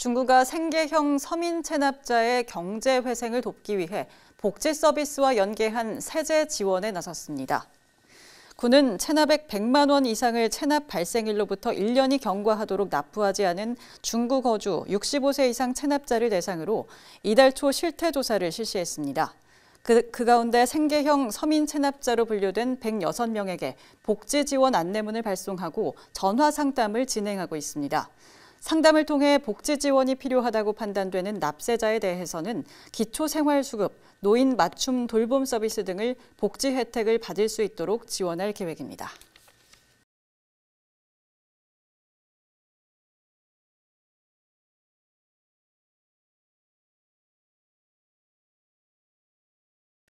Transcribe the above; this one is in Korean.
중국가 생계형 서민 체납자의 경제 회생을 돕기 위해 복지 서비스와 연계한 세제 지원에 나섰습니다. 군은 체납액 100만 원 이상을 체납 발생일로부터 1년이 경과하도록 납부하지 않은 중국 거주 65세 이상 체납자를 대상으로 이달 초 실태 조사를 실시했습니다. 그, 그 가운데 생계형 서민 체납자로 분류된 106명에게 복지 지원 안내문을 발송하고 전화 상담을 진행하고 있습니다. 상담을 통해 복지 지원이 필요하다고 판단되는 납세자에 대해서는 기초생활수급, 노인 맞춤 돌봄 서비스 등을 복지 혜택을 받을 수 있도록 지원할 계획입니다.